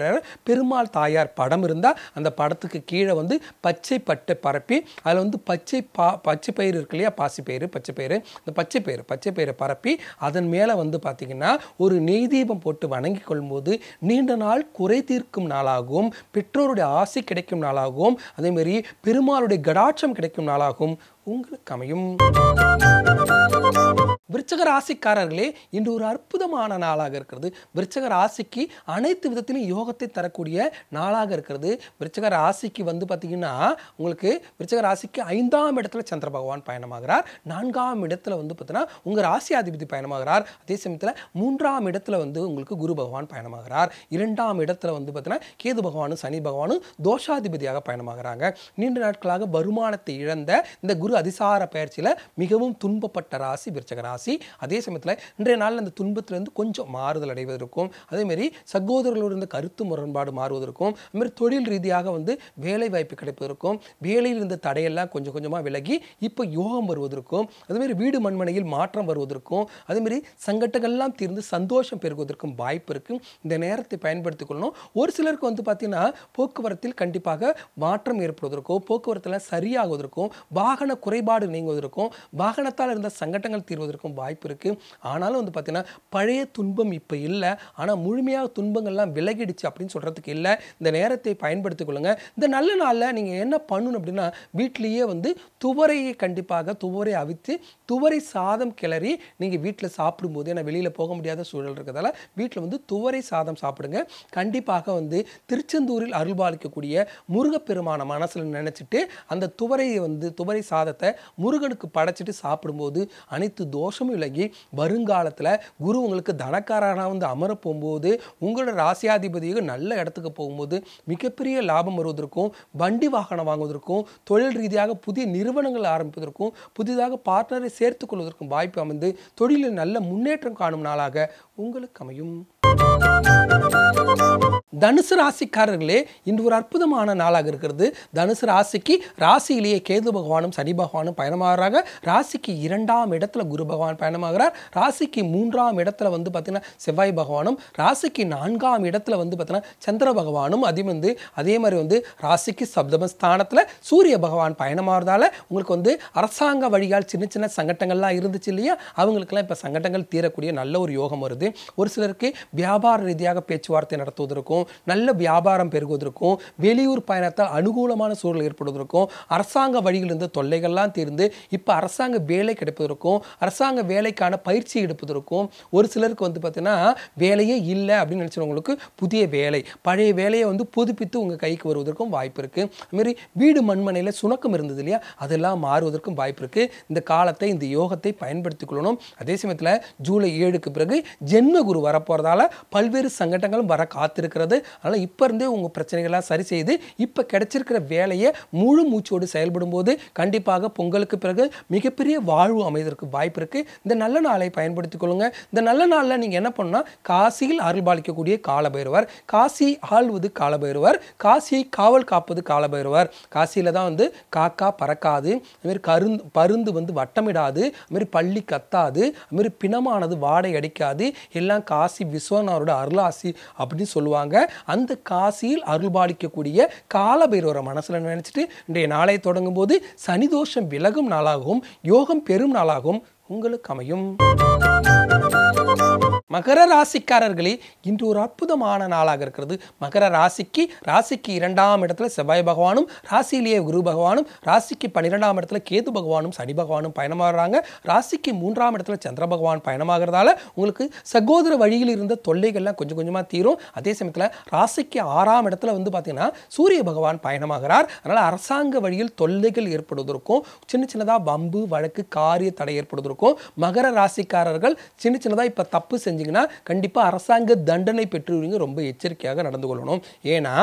பெருமாள் தாயார் பாடு படம் இருந்தால் அந்த படத்துக்கு கீழே வந்து பச்சை பட்டை பரப்பி அதில் வந்து பச்சை பா பச்சை பயிர் இருக்கு இல்லையா பாசிப்பயிறு பச்சை பயிர் இந்த பச்சை பயிர் பச்சை பயிரை பரப்பி அதன் மேலே வந்து பார்த்திங்கன்னா ஒரு நெய் தீபம் போட்டு வணங்கி கொள்ளும்போது நீண்ட நாள் குறை தீர்க்கும் நாளாகவும் பெற்றோருடைய ஆசை கிடைக்கும் நாளாகவும் அதேமாரி பெருமாளுடைய கடாட்சம் கிடைக்கும் நாளாகவும் உங்களுக்கு அமையும் விருச்சக ராசிக்காரர்களே இன்று ஒரு அற்புதமான நாளாக இருக்கிறது விருச்சக ராசிக்கு அனைத்து விதத்திலும் யோகத்தை தரக்கூடிய நாளாக இருக்கிறது விருச்சக ராசிக்கு வந்து பார்த்திங்கன்னா உங்களுக்கு விருச்சக ராசிக்கு ஐந்தாம் இடத்துல சந்திர பகவான் பயணமாகிறார் நான்காம் இடத்துல வந்து பார்த்தீங்கன்னா உங்கள் ராசியாதிபதி பயணமாகிறார் அதே சமயத்தில் மூன்றாம் இடத்துல வந்து உங்களுக்கு குரு பகவான் பயணமாகிறார் இரண்டாம் இடத்துல வந்து பார்த்தீங்கன்னா கேது பகவானும் சனி பகவானும் தோஷாதிபதியாக பயணமாகிறாங்க நீண்ட நாட்களாக வருமானத்தை இழந்த இந்த குரு குரு அதிசார பயிற்சியில் மிகவும் துன்பப்பட்ட ராசி விருச்சக ராசி அதே சமயத்தில் இன்றைய நாளில் அந்த துன்பத்திலேருந்து கொஞ்சம் மாறுதல் அடைவதற்கும் அதேமாரி சகோதரர்களோடு இருந்த கருத்து முரண்பாடு மாறுவதற்கும் அதுமாதிரி தொழில் ரீதியாக வந்து வேலை வாய்ப்பு கிடைப்பதற்கும் வேலையில் இருந்த தடையெல்லாம் கொஞ்சம் கொஞ்சமாக விலகி இப்போ யோகம் வருவதற்கும் அதுமாரி வீடு மண்மனையில் மாற்றம் வருவதற்கும் அதேமாரி சங்கட்டங்கள்லாம் தீர்ந்து சந்தோஷம் பெறுவதற்கும் வாய்ப்பு இருக்கும் இந்த நேரத்தை பயன்படுத்திக் கொள்ளணும் ஒரு சிலருக்கு வந்து பார்த்திங்கன்னா போக்குவரத்தில் கண்டிப்பாக மாற்றம் ஏற்படுவதற்கும் போக்குவரத்தில் சரியாகுவதற்கும் வாகன குறைபாடு நீங்குவதற்கும் வாகனத்தால் இருந்த சங்கடங்கள் தீர்வதற்கும் வாய்ப்பு இருக்குது ஆனாலும் வந்து பார்த்திங்கன்னா பழைய துன்பம் இப்போ இல்லை ஆனால் முழுமையாக துன்பங்கள்லாம் விலகிடுச்சு அப்படின்னு சொல்கிறதுக்கு இல்லை இந்த நேரத்தை பயன்படுத்திக்கொள்ளுங்க இந்த நல்ல நாளில் நீங்கள் என்ன பண்ணணும் அப்படின்னா வீட்லேயே வந்து துவரையை கண்டிப்பாக துவரை அவித்து துவரை சாதம் கிளறி நீங்கள் வீட்டில் சாப்பிடும்போது ஏன்னா வெளியில் போக முடியாத சூழல் இருக்கிறதால வீட்டில் வந்து துவரை சாதம் சாப்பிடுங்க கண்டிப்பாக வந்து திருச்செந்தூரில் அருள்பாலிக்கக்கூடிய முருகப்பெருமான மனசில் நினச்சிட்டு அந்த துவரையை வந்து துவரை சாதம் பரிகாரத்தை முருகனுக்கு படைச்சிட்டு சாப்பிடும்போது அனைத்து தோஷமும் விலகி வருங்காலத்தில் குரு உங்களுக்கு தனக்காரனாக வந்து அமர போகும்போது உங்களோட ராசியாதிபதியாக நல்ல இடத்துக்கு போகும்போது மிகப்பெரிய லாபம் வருவதற்கும் வண்டி வாகனம் வாங்குவதற்கும் தொழில் ரீதியாக புதிய நிறுவனங்கள் ஆரம்பிப்பதற்கும் புதிதாக பார்ட்னரை சேர்த்துக் கொள்வதற்கும் வாய்ப்பு அமைந்து தொழிலில் நல்ல முன்னேற்றம் காணும் நாளாக உங்களுக்கு அமையும் தனுசு ராசிக்காரர்களே இன்று ஒரு அற்புதமான நாளாக இருக்கிறது தனுசு ராசிக்கு ராசியிலேயே கேது பகவானும் சனி பகவானும் பயணமாகறாங்க ராசிக்கு இரண்டாம் இடத்துல குரு பகவான் பயணமாகிறார் ராசிக்கு மூன்றாம் இடத்துல வந்து பார்த்திங்கன்னா செவ்வாய் பகவானும் ராசிக்கு நான்காம் இடத்துல வந்து பார்த்திங்கன்னா சந்திர பகவானும் அதே வந்து அதே மாதிரி வந்து ராசிக்கு சப்தமஸ்தானத்தில் ஸ்தானத்தில் சூரிய பகவான் பயணமாகிறதால உங்களுக்கு வந்து அரசாங்க வழியால் சின்ன சின்ன சங்கட்டங்கள்லாம் இருந்துச்சு இல்லையா அவங்களுக்கெல்லாம் இப்போ சங்கட்டங்கள் தீரக்கூடிய நல்ல ஒரு யோகம் வருது ஒரு சிலருக்கு வியாபாரம் வியாபார ரீதியாக பேச்சுவார்த்தை நடத்துவதற்கும் நல்ல வியாபாரம் பெருகுவதற்கும் வெளியூர் பயணத்தால் அனுகூலமான சூழல் ஏற்படுவதற்கும் அரசாங்க வழியிலிருந்து தொல்லைகள்லாம் தீர்ந்து இப்போ அரசாங்க வேலை கிடைப்பதற்கும் அரசாங்க வேலைக்கான பயிற்சி எடுப்பதற்கும் ஒரு சிலருக்கு வந்து பார்த்தீங்கன்னா வேலையே இல்லை அப்படின்னு நினச்சவங்களுக்கு புதிய வேலை பழைய வேலையை வந்து புதுப்பித்து உங்கள் கைக்கு வருவதற்கும் வாய்ப்பு இருக்குது அதுமாரி வீடு மண்மனையில் சுணக்கம் இருந்தது இல்லையா அதெல்லாம் மாறுவதற்கும் வாய்ப்பு இருக்குது இந்த காலத்தை இந்த யோகத்தை பயன்படுத்திக் கொள்ளணும் அதே சமயத்தில் ஜூலை ஏழுக்கு பிறகு ஜென்ம குரு வரப்போகிறதால பல்வேறு சங்கடங்களும் வர காத்திருக்கிறது அதனால் இப்போ இருந்தே உங்கள் பிரச்சனைகளாக சரி செய்து இப்போ கிடைச்சிருக்கிற வேலையை முழு மூச்சோடு செயல்படும் போது கண்டிப்பாக பொங்கலுக்கு பிறகு மிகப்பெரிய வாழ்வு அமைதற்கு வாய்ப்பு இருக்குது இந்த நல்ல நாளை பயன்படுத்திக் கொள்ளுங்கள் இந்த நல்ல நாளில் நீங்கள் என்ன பண்ணால் காசியில் அருள்பாலிக்கக்கூடிய காலபைரவர் காசியை கால காலபைரவர் காசியை காவல் காப்பது காலபைரவர் காசியில் தான் வந்து காக்கா பறக்காது அதுமாரி கருந்து பருந்து வந்து வட்டமிடாது அதுமாரி பள்ளி கத்தாது அதுமாரி பிணமானது வாடை அடிக்காது எல்லாம் காசி விஸ்வநாதரோட அம்பாளோட அருளாசி அப்படின்னு சொல்லுவாங்க அந்த காசியில் அருள்பாலிக்கக்கூடிய காலபைரவரை மனசில் நினச்சிட்டு இன்றைய நாளை தொடங்கும் போது சனிதோஷம் விலகும் நாளாகவும் யோகம் பெரும் நாளாகவும் உங்களுக்கு அமையும் மகர ராசிக்காரர்களே இன்று ஒரு அற்புதமான நாளாக இருக்கிறது மகர ராசிக்கு ராசிக்கு இரண்டாம் இடத்துல செவ்வாய் பகவானும் ராசியிலேயே குரு பகவானும் ராசிக்கு பன்னிரெண்டாம் இடத்துல கேது பகவானும் சனி பகவானும் பயணமாகறாங்க ராசிக்கு மூன்றாம் இடத்துல சந்திர பகவான் பயணமாகிறதால உங்களுக்கு சகோதர வழியில் இருந்த தொல்லைகள்லாம் கொஞ்சம் கொஞ்சமாக தீரும் அதே சமயத்தில் ராசிக்கு ஆறாம் இடத்துல வந்து பார்த்திங்கன்னா சூரிய பகவான் பயணமாகிறார் அதனால் அரசாங்க வழியில் தொல்லைகள் ஏற்படுவதற்கும் சின்ன சின்னதாக பம்பு வழக்கு காரிய தடை ஏற்படுவதற்கும் மகர ராசிக்காரர்கள் சின்ன சின்னதாக இப்போ தப்பு செஞ்சு செஞ்சீங்கன்னா கண்டிப்பாக அரசாங்க தண்டனை பெற்றுவீங்க ரொம்ப எச்சரிக்கையாக நடந்து கொள்ளணும் ஏன்னா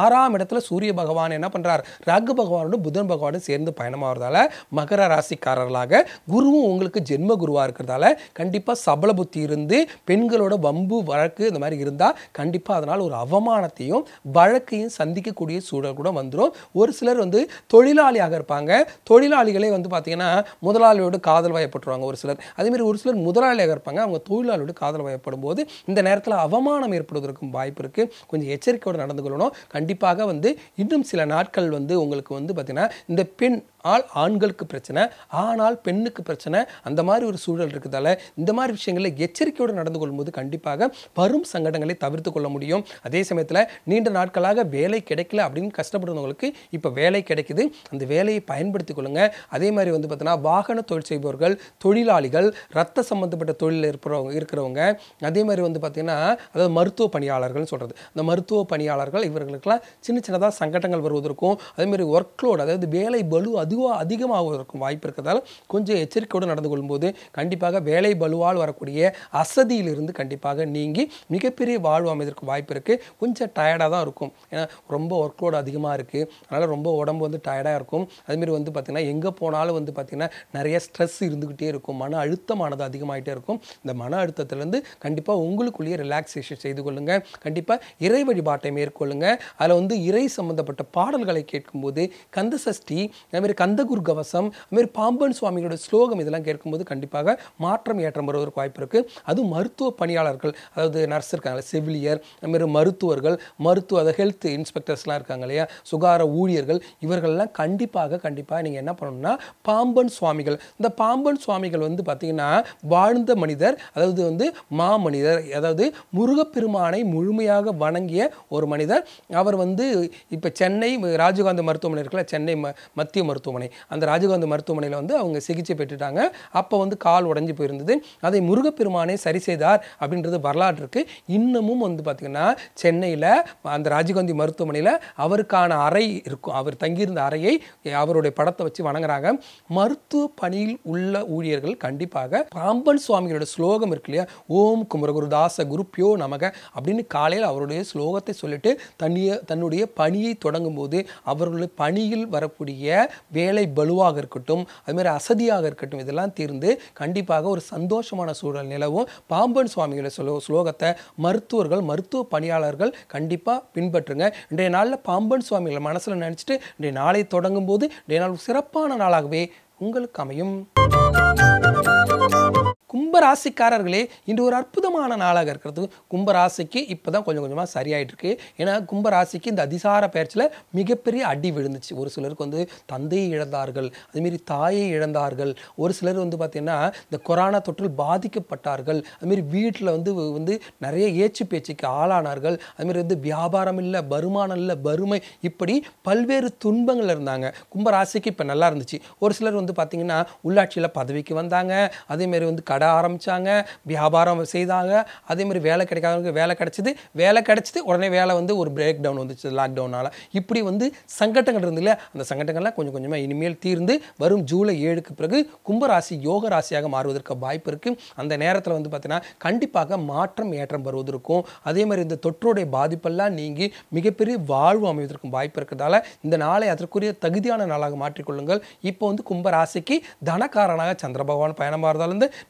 ஆறாம் இடத்துல சூரிய பகவான் என்ன பண்ணுறார் ராகு பகவானோட புதன் பகவானும் சேர்ந்து பயணமாகிறதால மகர ராசிக்காரர்களாக குருவும் உங்களுக்கு ஜென்ம குருவாக இருக்கிறதால கண்டிப்பாக சபல புத்தி இருந்து பெண்களோட வம்பு வழக்கு இந்த மாதிரி இருந்தால் கண்டிப்பாக அதனால் ஒரு அவமானத்தையும் வழக்கையும் சந்திக்கக்கூடிய சூழல் கூட வந்துடும் ஒரு சிலர் வந்து தொழிலாளியாக இருப்பாங்க தொழிலாளிகளே வந்து பார்த்திங்கன்னா முதலாளியோட காதல் வயப்பட்டுருவாங்க ஒரு சிலர் அதேமாதிரி ஒரு சிலர் முதலாளியாக இருப்பாங்க அவங்க தொழிலாளியோடு காதல் ஏற்படும் போது இந்த நேரத்தில் அவமானம் ஏற்படுவதற்கும் வாய்ப்பு இருக்குது கொஞ்சம் எச்சரிக்கையோடு நடந்து கொள்ளணும் கண்டிப்பாக வந்து இன்னும் சில நாட்கள் வந்து உங்களுக்கு வந்து பார்த்திங்கன்னா இந்த பெண் ஆள் ஆண்களுக்கு பிரச்சனை ஆனால் பெண்ணுக்கு பிரச்சனை அந்த மாதிரி ஒரு சூழல் இருக்கிறதால இந்த மாதிரி விஷயங்களில் எச்சரிக்கையோடு நடந்து கொள்ளும்போது கண்டிப்பாக வரும் சங்கடங்களை தவிர்த்து கொள்ள முடியும் அதே சமயத்தில் நீண்ட நாட்களாக வேலை கிடைக்கல அப்படின்னு கஷ்டப்படுறவங்களுக்கு இப்போ வேலை கிடைக்குது அந்த வேலையை பயன்படுத்தி கொள்ளுங்க அதே மாதிரி வந்து பார்த்தீங்கன்னா வாகன தொழில் செய்பவர்கள் தொழிலாளிகள் ரத்த சம்பந்தப்பட்ட தொழிலில் இருக்கிறவங்க இருக்கிறவங்க அதே மாதிரி வந்து பார்த்திங்கன்னா அதாவது மருத்துவ பணியாளர்கள்னு சொல்கிறது அந்த மருத்துவ பணியாளர்கள் இவர்களுக்கெல்லாம் சின்ன சின்னதாக சங்கடங்கள் வருவதற்கும் அதேமாதிரி ஒர்க்லோடு அதாவது வேலை பலு அது அதுவாக அதிகமாகுவதற்கும் வாய்ப்பு இருக்கிறதால கொஞ்சம் எச்சரிக்கையோடு நடந்து கொள்ளும்போது கண்டிப்பாக வேலை பலுவால் வரக்கூடிய அசதியிலிருந்து கண்டிப்பாக நீங்கி மிகப்பெரிய வாழ்வு அமைதற்கு வாய்ப்பு இருக்குது கொஞ்சம் டயர்டாக தான் இருக்கும் ஏன்னா ரொம்ப ஒர்க் லோடு அதிகமாக இருக்குது அதனால் ரொம்ப உடம்பு வந்து டயர்டாக இருக்கும் அதுமாரி வந்து பார்த்திங்கன்னா எங்கே போனாலும் வந்து பார்த்திங்கன்னா நிறைய ஸ்ட்ரெஸ் இருந்துக்கிட்டே இருக்கும் மன அழுத்தமானது அதிகமாகிட்டே இருக்கும் இந்த மன அழுத்தத்திலேருந்து கண்டிப்பாக உங்களுக்குள்ளேயே ரிலாக்ஸேஷன் செய்து கொள்ளுங்கள் கண்டிப்பாக இறை வழிபாட்டை மேற்கொள்ளுங்கள் அதில் வந்து இறை சம்மந்தப்பட்ட பாடல்களை கேட்கும்போது கந்த சஷ்டி அதுமாரி கந்தகுர் கவசம் அதுமாதிரி பாம்பன் சுவாமிகளோட ஸ்லோகம் இதெல்லாம் கேட்கும்போது கண்டிப்பாக மாற்றம் ஏற்றம் வருவதற்கு வாய்ப்பு இருக்குது அதுவும் மருத்துவ பணியாளர்கள் அதாவது நர்ஸ் இருக்காங்க செவிலியர் அதுமாரி மருத்துவர்கள் மருத்துவ அதாவது ஹெல்த் இன்ஸ்பெக்டர்ஸ்லாம் இருக்காங்க இல்லையா சுகார ஊழியர்கள் இவர்கள்லாம் கண்டிப்பாக கண்டிப்பாக நீங்கள் என்ன பண்ணணும்னா பாம்பன் சுவாமிகள் இந்த பாம்பன் சுவாமிகள் வந்து பார்த்தீங்கன்னா வாழ்ந்த மனிதர் அதாவது வந்து மா மனிதர் அதாவது முருகப்பெருமானை முழுமையாக வணங்கிய ஒரு மனிதர் அவர் வந்து இப்போ சென்னை ராஜீவ்காந்தி மருத்துவமனை இருக்கல சென்னை மத்திய மருத்துவ மருத்துவமனை அந்த ராஜீவ்காந்தி மருத்துவமனையில் வந்து அவங்க சிகிச்சை பெற்றுட்டாங்க அப்போ வந்து கால் உடஞ்சி போயிருந்தது அதை முருகப்பெருமானே சரி செய்தார் அப்படின்றது வரலாற்று இருக்கு இன்னமும் வந்து பார்த்திங்கன்னா சென்னையில் அந்த ராஜீவ்காந்தி மருத்துவமனையில் அவருக்கான அறை இருக்கும் அவர் தங்கியிருந்த அறையை அவருடைய படத்தை வச்சு வணங்குறாங்க மருத்துவ பணியில் உள்ள ஊழியர்கள் கண்டிப்பாக பாம்பன் சுவாமிகளோட ஸ்லோகம் இருக்கு இல்லையா ஓம் குமரகுருதாச குருப்பியோ நமக அப்படின்னு காலையில் அவருடைய ஸ்லோகத்தை சொல்லிட்டு தன்னிய தன்னுடைய பணியை தொடங்கும் போது அவர்களுடைய பணியில் வரக்கூடிய வேலை பலுவாக இருக்கட்டும் அதுமாதிரி அசதியாக இருக்கட்டும் இதெல்லாம் தீர்ந்து கண்டிப்பாக ஒரு சந்தோஷமான சூழல் நிலவும் பாம்பன் சுவாமிகளை ஸ்லோ ஸ்லோகத்தை மருத்துவர்கள் மருத்துவ பணியாளர்கள் கண்டிப்பாக பின்பற்றுங்க இன்றைய நாளில் பாம்பன் சுவாமிகளை மனசில் நினச்சிட்டு இன்றைய நாளை தொடங்கும் போது இன்றைய நாள் சிறப்பான நாளாகவே உங்களுக்கு அமையும் கும்பராசிக்காரர்களே இன்று ஒரு அற்புதமான நாளாக இருக்கிறது கும்பராசிக்கு இப்போ தான் கொஞ்சம் கொஞ்சமாக சரியாயிட்டு ஏன்னா கும்பராசிக்கு இந்த அதிசார பயிற்சியில் மிகப்பெரிய அடி விழுந்துச்சு ஒரு சிலருக்கு வந்து தந்தையை இழந்தார்கள் அதுமாரி தாயை இழந்தார்கள் ஒரு சிலர் வந்து பார்த்திங்கன்னா இந்த கொரோனா தொற்றில் பாதிக்கப்பட்டார்கள் அதுமாரி வீட்டில் வந்து வந்து நிறைய ஏச்சு பேச்சுக்கு ஆளானார்கள் அதுமாரி வந்து வியாபாரம் இல்லை வருமானம் இல்லை வறுமை இப்படி பல்வேறு துன்பங்கள் இருந்தாங்க கும்பராசிக்கு இப்போ நல்லா இருந்துச்சு ஒரு சிலர் வந்து பார்த்திங்கன்னா உள்ளாட்சியில் பதவிக்கு வந்தாங்க அதேமாரி வந்து க நட ஆரம்பித்தாங்க வியாபாரம் செய்தாங்க அதேமாதிரி வேலை கிடைக்காதவங்களுக்கு வேலை கிடச்சிது வேலை கிடச்சிது உடனே வேலை வந்து ஒரு பிரேக் டவுன் வந்துச்சு லாக்டவுனால் இப்படி வந்து சங்கட்டங்கள் இருந்து இல்லை அந்த சங்கட்டங்கள்லாம் கொஞ்சம் கொஞ்சமாக இனிமேல் தீர்ந்து வரும் ஜூலை ஏழுக்கு பிறகு கும்பராசி யோக ராசியாக மாறுவதற்கு வாய்ப்பு இருக்குது அந்த நேரத்தில் வந்து பார்த்திங்கன்னா கண்டிப்பாக மாற்றம் ஏற்றம் வருவதற்கும் அதே மாதிரி இந்த தொற்றுடைய பாதிப்பெல்லாம் நீங்கி மிகப்பெரிய வாழ்வு அமைவதற்கும் வாய்ப்பு இருக்கிறதால இந்த நாளை அதற்குரிய தகுதியான நாளாக மாற்றிக்கொள்ளுங்கள் இப்போ வந்து கும்பராசிக்கு தனக்காரனாக சந்திர பகவான் பயணமாக இருந்தாலும்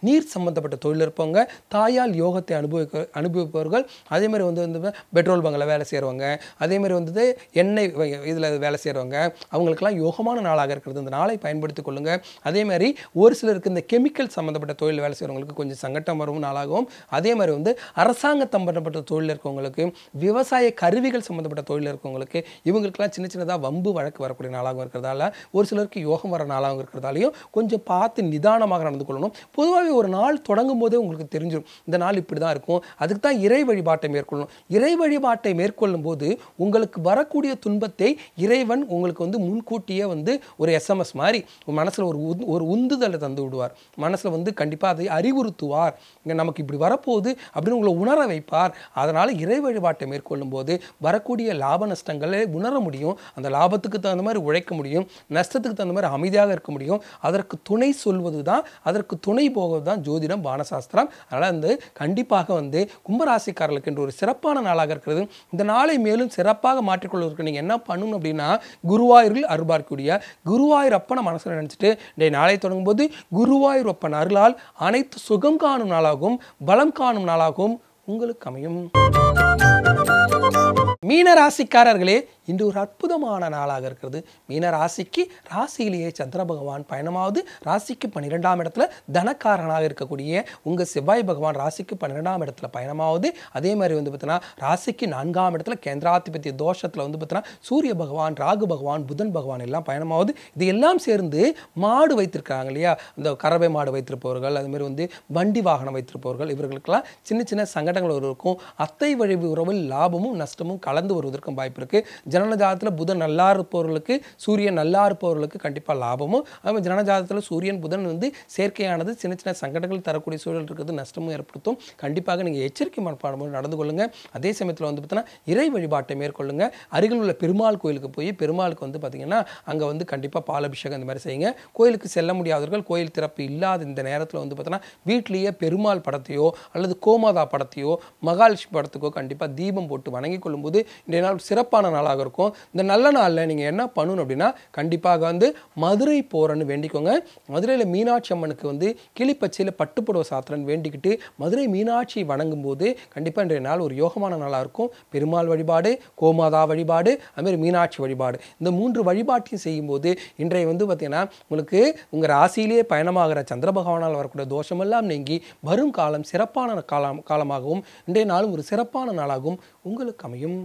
நீ நீர் சம்மந்தப்பட்ட தொழில் இருப்பவங்க தாயால் யோகத்தை அனுபவிக்க அனுபவிப்பவர்கள் அதேமாதிரி வந்து வந்து பெட்ரோல் பங்கில் வேலை செய்கிறவங்க அதேமாதிரி வந்து எண்ணெய் இதில் வேலை செய்கிறவங்க அவங்களுக்கெல்லாம் யோகமான நாளாக இருக்கிறது இந்த நாளை பயன்படுத்தி கொள்ளுங்கள் அதேமாதிரி ஒரு சிலருக்கு இந்த கெமிக்கல் சம்மந்தப்பட்ட தொழில் வேலை செய்கிறவங்களுக்கு கொஞ்சம் சங்கட்டம் வரும் நாளாகவும் அதே மாதிரி வந்து அரசாங்க சம்பந்தப்பட்ட தொழில் இருக்கவங்களுக்கு விவசாய கருவிகள் சம்மந்தப்பட்ட தொழில் இருக்கவங்களுக்கு இவங்களுக்கெல்லாம் சின்ன சின்னதாக வம்பு வழக்கு வரக்கூடிய நாளாகவும் இருக்கிறதால ஒரு சிலருக்கு யோகம் வர நாளாகவும் இருக்கிறதாலையும் கொஞ்சம் பார்த்து நிதானமாக நடந்து கொள்ளணும் பொதுவாகவே ஒரு ஒரு நாள் தொடங்கும் போதே உங்களுக்கு தெரிஞ்சிடும் இந்த நாள் இப்படி தான் இருக்கும் அதுக்கு தான் இறை வழிபாட்டை மேற்கொள்ளணும் இறை வழிபாட்டை மேற்கொள்ளும் போது உங்களுக்கு வரக்கூடிய துன்பத்தை இறைவன் உங்களுக்கு வந்து முன்கூட்டியே வந்து ஒரு எஸ்எம்எஸ் மாதிரி மனசில் ஒரு ஒரு உந்துதலை தந்து விடுவார் மனசில் வந்து கண்டிப்பாக அதை அறிவுறுத்துவார் இங்கே நமக்கு இப்படி வரப்போகுது அப்படின்னு உங்களை உணர வைப்பார் அதனால் இறை வழிபாட்டை மேற்கொள்ளும் போது வரக்கூடிய லாப நஷ்டங்களை உணர முடியும் அந்த லாபத்துக்கு தகுந்த மாதிரி உழைக்க முடியும் நஷ்டத்துக்கு தகுந்த மாதிரி அமைதியாக இருக்க முடியும் அதற்கு துணை சொல்வது தான் அதற்கு துணை போவது தான் தான் ஜோதிடம் பானசாஸ்திரம் அதனால் வந்து கண்டிப்பாக வந்து கும்பராசிக்காரர்களுக்கு என்று ஒரு சிறப்பான நாளாக இருக்கிறது இந்த நாளை மேலும் சிறப்பாக மாற்றிக்கொள்வதற்கு நீங்கள் என்ன பண்ணணும் அப்படின்னா குருவாயூரில் அருபார்க்கூடிய குருவாயூர் அப்பனை மனசில் நினச்சிட்டு இன்றைய நாளை தொடங்கும் போது குருவாயூர் அப்பன் அருளால் அனைத்து சுகம் காணும் நாளாகவும் பலம் காணும் நாளாகவும் உங்களுக்கு அமையும் மீன ராசிக்காரர்களே இன்று ஒரு அற்புதமான நாளாக இருக்கிறது மீன ராசிக்கு ராசியிலேயே சந்திர பகவான் பயணமாவது ராசிக்கு பன்னிரெண்டாம் இடத்துல தனக்காரனாக இருக்கக்கூடிய உங்கள் செவ்வாய் பகவான் ராசிக்கு பன்னிரெண்டாம் இடத்துல பயணமாவது அதே மாதிரி வந்து பார்த்தீங்கன்னா ராசிக்கு நான்காம் இடத்துல கேந்திராதிபத்திய தோஷத்தில் வந்து பார்த்தீங்கன்னா சூரிய பகவான் ராகு பகவான் புதன் பகவான் எல்லாம் பயணமாவது இது எல்லாம் சேர்ந்து மாடு வைத்திருக்காங்க இல்லையா இந்த கறவை மாடு வைத்திருப்பவர்கள் அதுமாரி வந்து வண்டி வாகனம் வைத்திருப்பவர்கள் இவர்களுக்கெல்லாம் சின்ன சின்ன சங்கடங்கள் இருக்கும் அத்தை வழி உறவில் லாபமும் நஷ்டமும் கலந்து வருவதற்கும் வாய்ப்பு இருக்குது ஜனனஜாதத்தில் புதன் நல்லா இருப்பவர்களுக்கு சூரியன் நல்லா இருப்பவர்களுக்கு கண்டிப்பாக லாபமும் அதே ஜனனஜாதத்தில் சூரியன் புதன் வந்து சேர்க்கையானது சின்ன சின்ன சங்கடங்கள் தரக்கூடிய சூழல் இருக்கிறது நஷ்டமும் ஏற்படுத்தும் கண்டிப்பாக நீங்கள் எச்சரிக்கை மனப்பாடம் நடந்து கொள்ளுங்கள் அதே சமயத்தில் வந்து பார்த்தீங்கன்னா இறை வழிபாட்டை மேற்கொள்ளுங்கள் அருகில் உள்ள பெருமாள் கோயிலுக்கு போய் பெருமாளுக்கு வந்து பார்த்திங்கன்னா அங்கே வந்து கண்டிப்பாக பாலபிஷேகம் இந்த மாதிரி செய்யுங்க கோயிலுக்கு செல்ல முடியாதவர்கள் கோயில் திறப்பு இல்லாத இந்த நேரத்தில் வந்து பார்த்தோன்னா வீட்லேயே பெருமாள் படத்தையோ அல்லது கோமாதா படத்தையோ மகாலட்சுமி படத்துக்கோ கண்டிப்பாக தீபம் போட்டு வணங்கி கொள்ளும்போது வந்து இன்றைய நாள் சிறப்பான நாளாக இருக்கும் இந்த நல்ல நாளில் நீங்கள் என்ன பண்ணணும் அப்படின்னா கண்டிப்பாக வந்து மதுரை போகிறன்னு வேண்டிக்கோங்க மதுரையில் மீனாட்சி அம்மனுக்கு வந்து கிளிப்பச்சையில் பட்டுப்புடவை சாத்திரன்னு வேண்டிக்கிட்டு மதுரை மீனாட்சி வணங்கும் போது கண்டிப்பாக இன்றைய நாள் ஒரு யோகமான நாளாக இருக்கும் பெருமாள் வழிபாடு கோமாதா வழிபாடு அதுமாரி மீனாட்சி வழிபாடு இந்த மூன்று வழிபாட்டையும் செய்யும்போது இன்றைய வந்து பார்த்திங்கன்னா உங்களுக்கு உங்கள் ராசியிலேயே பயணமாகிற சந்திர பகவானால் வரக்கூடிய தோஷமெல்லாம் நீங்கி வரும் காலம் சிறப்பான காலம் காலமாகவும் இன்றைய நாளும் ஒரு சிறப்பான நாளாகவும் உங்களுக்கு அமையும்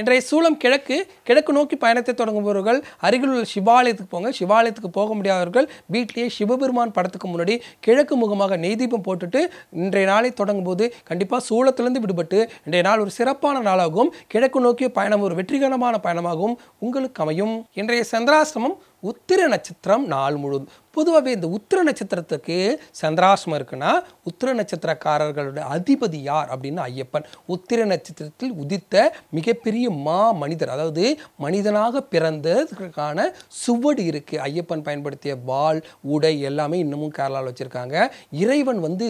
இன்றைய சூளம் கிழக்கு கிழக்கு நோக்கி பயணத்தை தொடங்குபவர்கள் அருகில் உள்ள சிவாலயத்துக்கு போங்க சிவாலயத்துக்கு போக முடியாதவர்கள் வீட்டிலேயே சிவபெருமான் படத்துக்கு முன்னாடி கிழக்கு முகமாக நெய்தீபம் போட்டுட்டு இன்றைய நாளை தொடங்கும் போது கண்டிப்பாக சூளத்திலிருந்து விடுபட்டு இன்றைய நாள் ஒரு சிறப்பான நாளாகவும் கிழக்கு நோக்கிய பயணம் ஒரு வெற்றிகரமான பயணமாகவும் உங்களுக்கு அமையும் இன்றைய சந்திராசிரமம் உத்திர நட்சத்திரம் நாள் முழு பொதுவாகவே இந்த உத்திர நட்சத்திரத்துக்கு சந்திராசிரமம் இருக்குன்னா உத்திர நட்சத்திரக்காரர்களுடைய அதிபதி யார் அப்படின்னு ஐயப்பன் உத்திர நட்சத்திரத்தில் உதித்த மிகப்பெரிய மா மனிதர் அதாவது மனிதனாக பிறந்ததுக்கான சுவடு இருக்குது ஐயப்பன் பயன்படுத்திய வால் உடை எல்லாமே இன்னமும் கேரளாவில் வச்சுருக்காங்க இறைவன் வந்து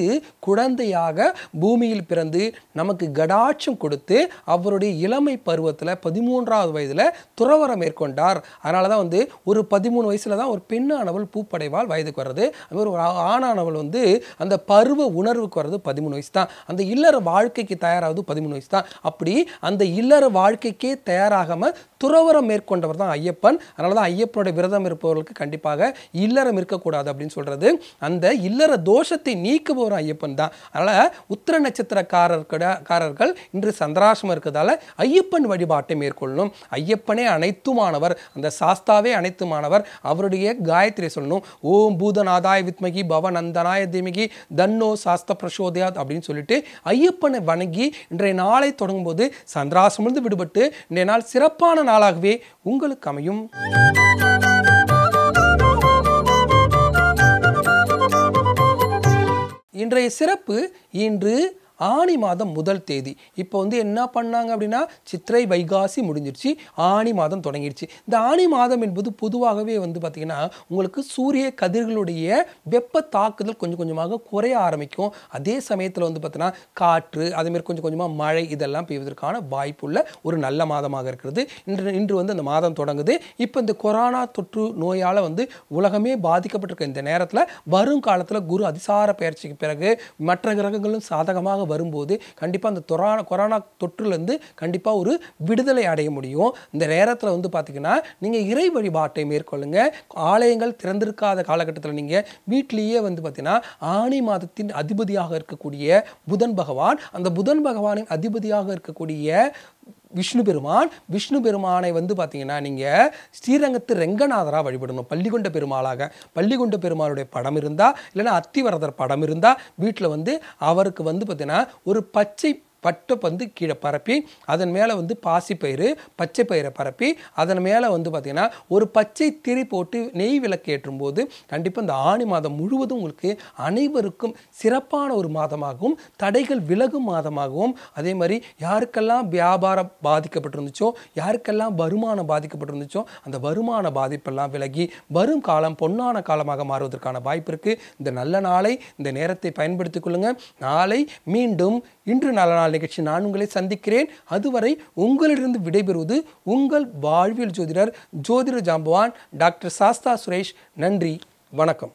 குழந்தையாக பூமியில் பிறந்து நமக்கு கடாட்சம் கொடுத்து அவருடைய இளமை பருவத்தில் பதிமூன்றாவது வயதில் துறவரம் மேற்கொண்டார் அதனால தான் வந்து ஒரு பதிமூணு வயசில் தான் ஒரு பெண்ணானவள் பூப்படைவார் இருப்பாள் வயதுக்கு வர்றது அது ஒரு ஆணானவள் வந்து அந்த பருவ உணர்வுக்கு வர்றது பதிமூணு வயசு தான் அந்த இல்லற வாழ்க்கைக்கு தயாராவது பதிமூணு வயசு தான் அப்படி அந்த இல்லற வாழ்க்கைக்கே தயாராகாமல் துறவரம் மேற்கொண்டவர் தான் ஐயப்பன் அதனால தான் ஐயப்பனுடைய விரதம் இருப்பவர்களுக்கு கண்டிப்பாக இல்லறம் இருக்கக்கூடாது அப்படின்னு சொல்கிறது அந்த இல்லற தோஷத்தை நீக்குபவர் ஐயப்பன் தான் அதனால் உத்திர நட்சத்திரக்காரர்கள் இன்று சந்திராசம் இருக்கிறதால ஐயப்பன் வழிபாட்டை மேற்கொள்ளணும் ஐயப்பனே அனைத்துமானவர் அந்த சாஸ்தாவே அனைத்துமானவர் அவருடைய காயத்ரி சொல்லணும் ஓம் பூதநாதாய வித்மகி பவநந்தனாய திமகி தன்னோ சாஸ்த பிரசோதயாத் அப்படின்னு சொல்லிட்டு ஐயப்பனை வணங்கி இன்றைய நாளை தொடங்கும்போது சந்திராசமிருந்து விடுபட்டு இன்றைய நாள் சிறப்பான நாளாகவே உங்களுக்கு அமையும் இன்றைய சிறப்பு இன்று ஆணி மாதம் முதல் தேதி இப்போ வந்து என்ன பண்ணாங்க அப்படின்னா சித்திரை வைகாசி முடிஞ்சிருச்சு ஆணி மாதம் தொடங்கிடுச்சு இந்த ஆணி மாதம் என்பது பொதுவாகவே வந்து பார்த்திங்கன்னா உங்களுக்கு சூரிய கதிர்களுடைய வெப்ப தாக்குதல் கொஞ்சம் கொஞ்சமாக குறைய ஆரம்பிக்கும் அதே சமயத்தில் வந்து பார்த்தீங்கன்னா காற்று அதேமாரி கொஞ்சம் கொஞ்சமாக மழை இதெல்லாம் பெய்வதற்கான வாய்ப்புள்ள ஒரு நல்ல மாதமாக இருக்கிறது இன்று இன்று வந்து அந்த மாதம் தொடங்குது இப்போ இந்த கொரோனா தொற்று நோயால் வந்து உலகமே பாதிக்கப்பட்டிருக்க இந்த நேரத்தில் வரும் காலத்தில் குரு அதிசார பயிற்சிக்கு பிறகு மற்ற கிரகங்களும் சாதகமாக வரும்போது கண்டிப்பாக அந்த தொரான கொரோனா தொற்றுலேருந்து கண்டிப்பாக ஒரு விடுதலை அடைய முடியும் இந்த நேரத்தில் வந்து பார்த்திங்கன்னா நீங்கள் இறை வழிபாட்டை மேற்கொள்ளுங்க ஆலயங்கள் திறந்திருக்காத காலகட்டத்தில் நீங்கள் வீட்லேயே வந்து பார்த்திங்கன்னா ஆணி மாதத்தின் அதிபதியாக இருக்கக்கூடிய புதன் பகவான் அந்த புதன் பகவானின் அதிபதியாக இருக்கக்கூடிய விஷ்ணு பெருமான் விஷ்ணு பெருமானை வந்து பார்த்தீங்கன்னா நீங்கள் ஸ்ரீரங்கத்து ரெங்கநாதராக வழிபடணும் பள்ளிகொண்ட பெருமாளாக பள்ளிகொண்ட பெருமாளுடைய படம் இருந்தால் இல்லைன்னா அத்திவரதர் படம் இருந்தால் வீட்டில் வந்து அவருக்கு வந்து பார்த்தீங்கன்னா ஒரு பச்சை பட்டை பந்து கீழே பரப்பி அதன் மேலே வந்து பாசிப்பயிறு பச்சை பயிரை பரப்பி அதன் மேலே வந்து பார்த்திங்கன்னா ஒரு பச்சை திரி போட்டு நெய் விளக்கு ஏற்றும் போது கண்டிப்பாக இந்த ஆணி மாதம் முழுவதும் உங்களுக்கு அனைவருக்கும் சிறப்பான ஒரு மாதமாகவும் தடைகள் விலகும் மாதமாகவும் அதே மாதிரி யாருக்கெல்லாம் வியாபாரம் பாதிக்கப்பட்டிருந்துச்சோ யாருக்கெல்லாம் வருமானம் பாதிக்கப்பட்டிருந்துச்சோ அந்த வருமான பாதிப்பெல்லாம் விலகி வரும் காலம் பொன்னான காலமாக மாறுவதற்கான வாய்ப்பு இருக்குது இந்த நல்ல நாளை இந்த நேரத்தை பயன்படுத்திக் கொள்ளுங்கள் நாளை மீண்டும் இன்று நல்ல நாள் நிகழ்ச்சி நான் உங்களை சந்திக்கிறேன் அதுவரை உங்களிடமிருந்து விடைபெறுவது உங்கள் வாழ்வியல் ஜோதிடர் ஜோதிட ஜாம்பவான் டாக்டர் சாஸ்தா சுரேஷ் நன்றி வணக்கம்